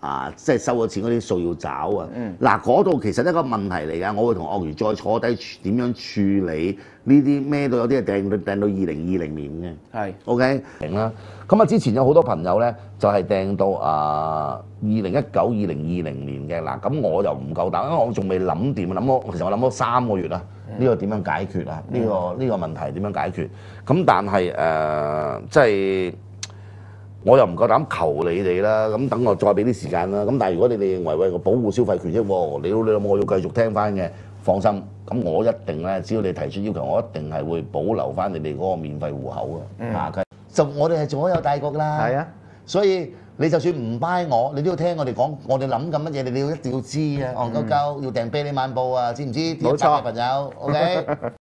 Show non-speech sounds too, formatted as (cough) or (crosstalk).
啊，即係收咗錢嗰啲數要找啊！嗱，嗰度其實一個問題嚟噶，我會同樂餘再坐低點樣處理呢啲咩都，有啲係訂到訂到二零二零年嘅。係，OK。明啦。咁啊，之前有好多朋友咧，就係訂到啊二零一九、二零二零年嘅嗱。咁我又唔夠膽，因為我仲未諗掂，諗我其實我諗咗三個月啦。呢個點樣解決啊？呢個呢個問題點樣解決？咁但係誒，即係。我又唔夠膽求你哋啦，咁等我再俾啲時間啦。咁但係如果你哋認為為個保護消費權益喎，你你有我要繼續聽翻嘅？放心，咁我一定咧，只要你提出要求，我一定係會保留翻你哋嗰個免費户口啊。下就我哋係左有大局啦，係啊，所以你就算唔 buy 我，你都要聽我哋講，我哋諗緊乜嘢，你你要一定要知啊。哦，都夠要訂啤你漫步啊，知唔知？冇錯，朋友，OK。(laughs) (laughs) (laughs)